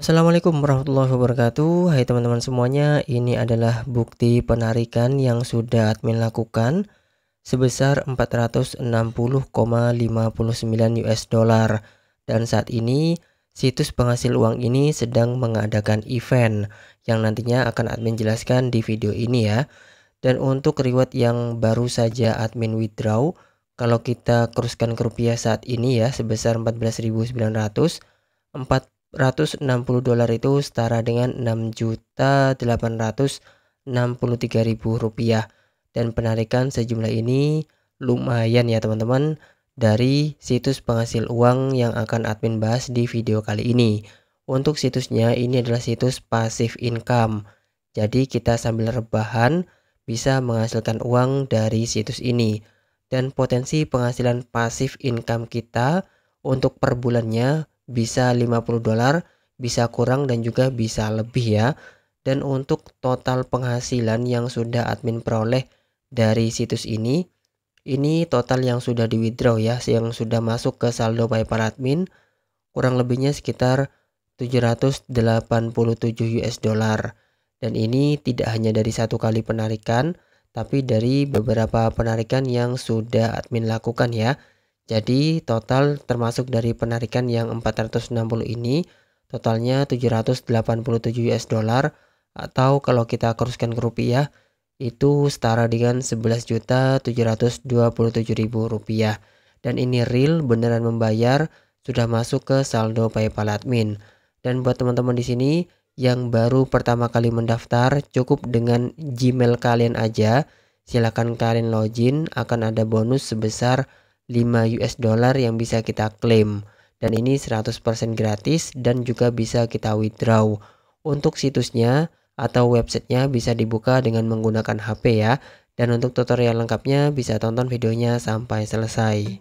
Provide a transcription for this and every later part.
Assalamualaikum warahmatullahi wabarakatuh Hai teman-teman semuanya Ini adalah bukti penarikan yang sudah admin lakukan Sebesar 460,59 US dollar Dan saat ini situs penghasil uang ini sedang mengadakan event Yang nantinya akan admin jelaskan di video ini ya Dan untuk reward yang baru saja admin withdraw Kalau kita keruskan ke rupiah saat ini ya Sebesar 14.900 160 dolar itu setara dengan 6.863.000 rupiah dan penarikan sejumlah ini lumayan ya teman-teman dari situs penghasil uang yang akan admin bahas di video kali ini untuk situsnya ini adalah situs passive income jadi kita sambil rebahan bisa menghasilkan uang dari situs ini dan potensi penghasilan passive income kita untuk per bulannya bisa 50 dolar, bisa kurang dan juga bisa lebih ya. Dan untuk total penghasilan yang sudah admin peroleh dari situs ini, ini total yang sudah di withdraw ya, yang sudah masuk ke saldo PayPal admin, kurang lebihnya sekitar 787 US dollar. Dan ini tidak hanya dari satu kali penarikan, tapi dari beberapa penarikan yang sudah admin lakukan ya. Jadi total termasuk dari penarikan yang 460 ini totalnya 787 US dollar atau kalau kita kuruskan ke rupiah itu setara dengan 11.727.000 rupiah dan ini real beneran membayar sudah masuk ke saldo PayPal admin. Dan buat teman-teman di sini yang baru pertama kali mendaftar cukup dengan Gmail kalian aja. Silahkan kalian login akan ada bonus sebesar 5 US dollar yang bisa kita klaim dan ini 100% gratis dan juga bisa kita withdraw. Untuk situsnya atau websitenya bisa dibuka dengan menggunakan HP ya. Dan untuk tutorial lengkapnya bisa tonton videonya sampai selesai.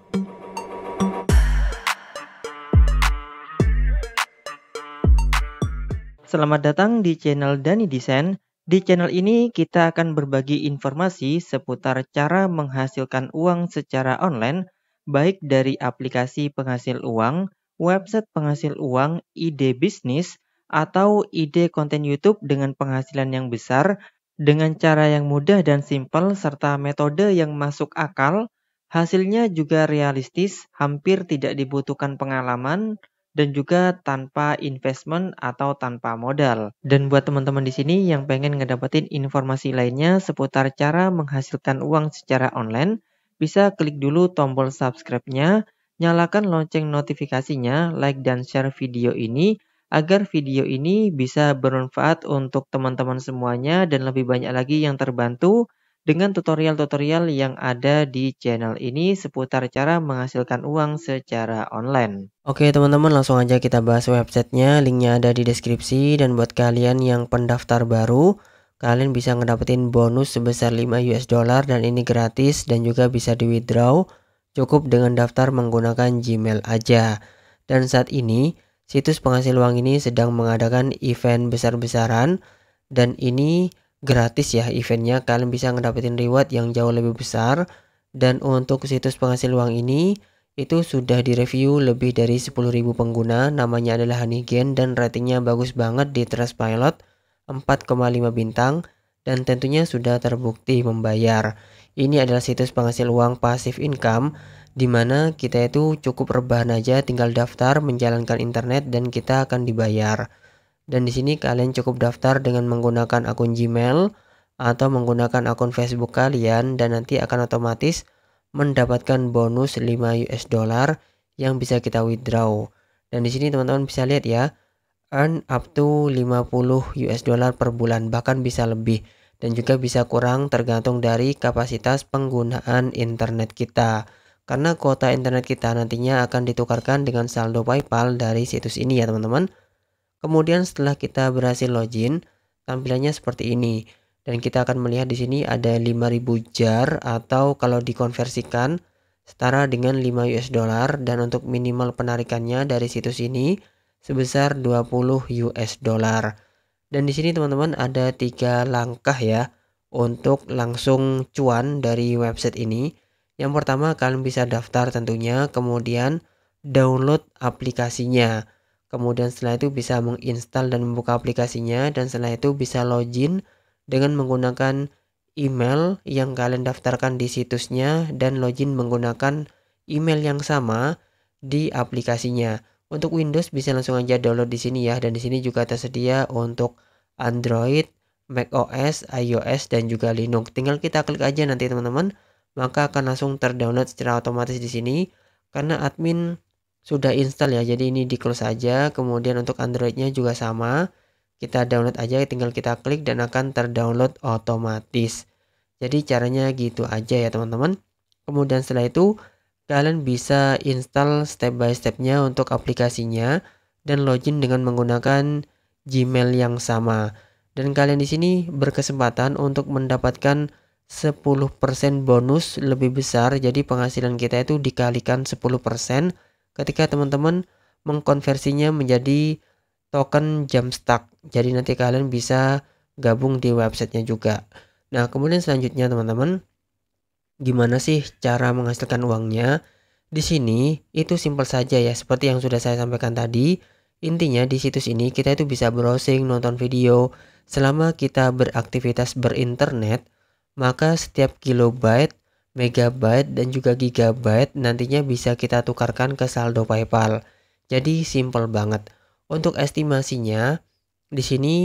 Selamat datang di channel Dani Desain. Di channel ini kita akan berbagi informasi seputar cara menghasilkan uang secara online baik dari aplikasi penghasil uang, website penghasil uang, ide bisnis, atau ide konten YouTube dengan penghasilan yang besar dengan cara yang mudah dan simpel serta metode yang masuk akal, hasilnya juga realistis, hampir tidak dibutuhkan pengalaman, dan juga tanpa investment atau tanpa modal. Dan buat teman-teman di sini yang pengen ngedapetin informasi lainnya seputar cara menghasilkan uang secara online, bisa klik dulu tombol subscribe-nya, nyalakan lonceng notifikasinya, like dan share video ini agar video ini bisa bermanfaat untuk teman-teman semuanya dan lebih banyak lagi yang terbantu dengan tutorial-tutorial yang ada di channel ini seputar cara menghasilkan uang secara online. Oke teman-teman langsung aja kita bahas websitenya, linknya ada di deskripsi dan buat kalian yang pendaftar baru kalian bisa ngedapetin bonus sebesar 5 US dollar dan ini gratis dan juga bisa di withdraw cukup dengan daftar menggunakan Gmail aja. Dan saat ini situs penghasil uang ini sedang mengadakan event besar-besaran dan ini gratis ya eventnya kalian bisa ngedapetin reward yang jauh lebih besar dan untuk situs penghasil uang ini itu sudah direview lebih dari 10.000 pengguna namanya adalah Hanigen dan ratingnya bagus banget di Trustpilot 4,5 bintang dan tentunya sudah terbukti membayar. Ini adalah situs penghasil uang pasif income di mana kita itu cukup rebahan aja tinggal daftar menjalankan internet dan kita akan dibayar. Dan di sini kalian cukup daftar dengan menggunakan akun Gmail atau menggunakan akun Facebook kalian dan nanti akan otomatis mendapatkan bonus 5 US dollar yang bisa kita withdraw. Dan di sini teman-teman bisa lihat ya, earn up to 50 US dollar per bulan bahkan bisa lebih dan juga bisa kurang tergantung dari kapasitas penggunaan internet kita karena kuota internet kita nantinya akan ditukarkan dengan saldo PayPal dari situs ini ya teman-teman kemudian setelah kita berhasil login tampilannya seperti ini dan kita akan melihat di sini ada 5000 jar atau kalau dikonversikan setara dengan 5 US dollar dan untuk minimal penarikannya dari situs ini sebesar 20 US dollar. Dan di sini teman-teman ada tiga langkah ya untuk langsung cuan dari website ini. Yang pertama kalian bisa daftar tentunya, kemudian download aplikasinya. Kemudian setelah itu bisa menginstal dan membuka aplikasinya dan setelah itu bisa login dengan menggunakan email yang kalian daftarkan di situsnya dan login menggunakan email yang sama di aplikasinya. Untuk Windows bisa langsung aja download di sini ya dan di sini juga tersedia untuk Android, macOS, iOS dan juga Linux. Tinggal kita klik aja nanti teman-teman, maka akan langsung terdownload secara otomatis di sini karena admin sudah install ya. Jadi ini di close aja. Kemudian untuk Androidnya juga sama. Kita download aja tinggal kita klik dan akan terdownload otomatis. Jadi caranya gitu aja ya teman-teman. Kemudian setelah itu kalian bisa install step by stepnya untuk aplikasinya dan login dengan menggunakan Gmail yang sama. Dan kalian di sini berkesempatan untuk mendapatkan 10% bonus lebih besar. Jadi penghasilan kita itu dikalikan 10% ketika teman-teman mengkonversinya menjadi token Jamstack. Jadi nanti kalian bisa gabung di websitenya juga. Nah, kemudian selanjutnya teman-teman, gimana sih cara menghasilkan uangnya. Di sini itu simpel saja ya, seperti yang sudah saya sampaikan tadi. Intinya di situs ini kita itu bisa browsing, nonton video. Selama kita beraktivitas berinternet, maka setiap kilobyte, megabyte, dan juga gigabyte nantinya bisa kita tukarkan ke saldo PayPal. Jadi simple banget. Untuk estimasinya, di sini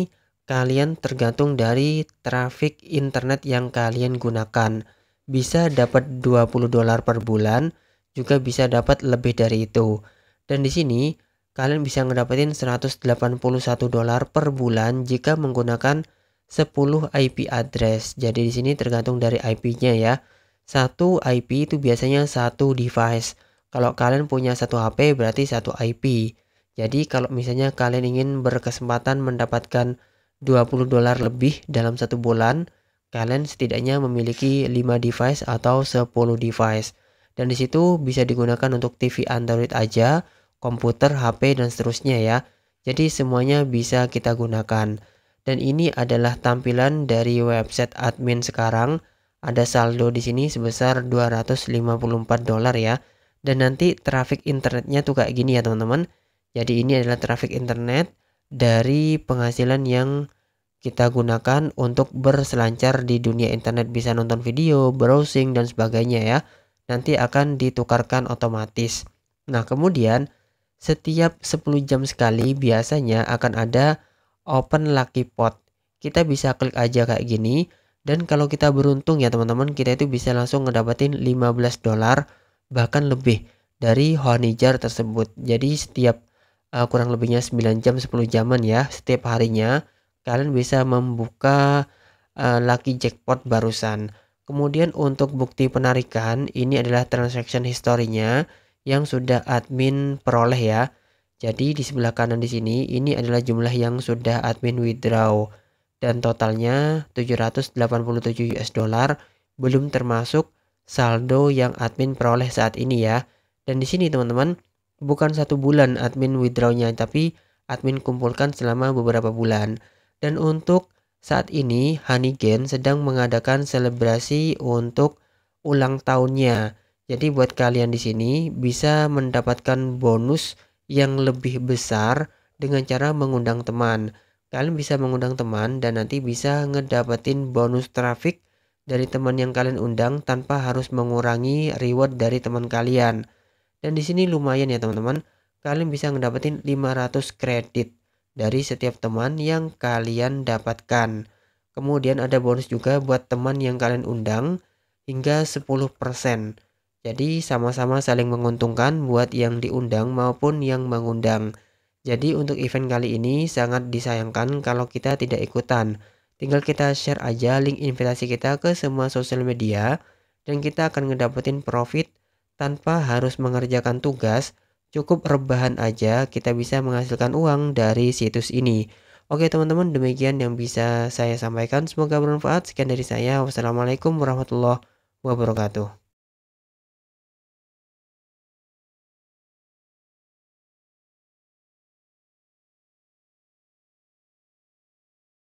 kalian tergantung dari traffic internet yang kalian gunakan bisa dapat 20 dolar per bulan, juga bisa dapat lebih dari itu. Dan di sini kalian bisa ngedapetin 181 dolar per bulan jika menggunakan 10 IP address. Jadi di sini tergantung dari IP-nya ya. Satu IP itu biasanya satu device. Kalau kalian punya satu HP berarti satu IP. Jadi kalau misalnya kalian ingin berkesempatan mendapatkan 20 dolar lebih dalam satu bulan, kalian setidaknya memiliki 5 device atau 10 device. Dan di situ bisa digunakan untuk TV Android aja, komputer, HP, dan seterusnya ya. Jadi semuanya bisa kita gunakan. Dan ini adalah tampilan dari website admin sekarang. Ada saldo di sini sebesar 254 dolar ya. Dan nanti traffic internetnya tuh kayak gini ya teman-teman. Jadi ini adalah traffic internet dari penghasilan yang kita gunakan untuk berselancar di dunia internet bisa nonton video, browsing dan sebagainya ya. Nanti akan ditukarkan otomatis. Nah, kemudian setiap 10 jam sekali biasanya akan ada open lucky pot. Kita bisa klik aja kayak gini dan kalau kita beruntung ya teman-teman, kita itu bisa langsung ngedapetin 15 dolar bahkan lebih dari honey jar tersebut. Jadi setiap uh, kurang lebihnya 9 jam 10 jaman ya setiap harinya kalian bisa membuka uh, lucky jackpot barusan. Kemudian untuk bukti penarikan ini adalah transaction historinya yang sudah admin peroleh ya. Jadi di sebelah kanan di sini ini adalah jumlah yang sudah admin withdraw dan totalnya 787 US dollar belum termasuk saldo yang admin peroleh saat ini ya. Dan di sini teman-teman bukan satu bulan admin withdrawnya tapi admin kumpulkan selama beberapa bulan. Dan untuk saat ini Hanigen sedang mengadakan selebrasi untuk ulang tahunnya. Jadi buat kalian di sini bisa mendapatkan bonus yang lebih besar dengan cara mengundang teman. Kalian bisa mengundang teman dan nanti bisa ngedapetin bonus traffic dari teman yang kalian undang tanpa harus mengurangi reward dari teman kalian. Dan di sini lumayan ya teman-teman, kalian bisa ngedapetin 500 kredit dari setiap teman yang kalian dapatkan. Kemudian ada bonus juga buat teman yang kalian undang hingga 10%. Jadi sama-sama saling menguntungkan buat yang diundang maupun yang mengundang. Jadi untuk event kali ini sangat disayangkan kalau kita tidak ikutan. Tinggal kita share aja link invitasi kita ke semua sosial media dan kita akan ngedapetin profit tanpa harus mengerjakan tugas cukup rebahan aja kita bisa menghasilkan uang dari situs ini. Oke teman-teman demikian yang bisa saya sampaikan semoga bermanfaat. Sekian dari saya wassalamualaikum warahmatullahi wabarakatuh.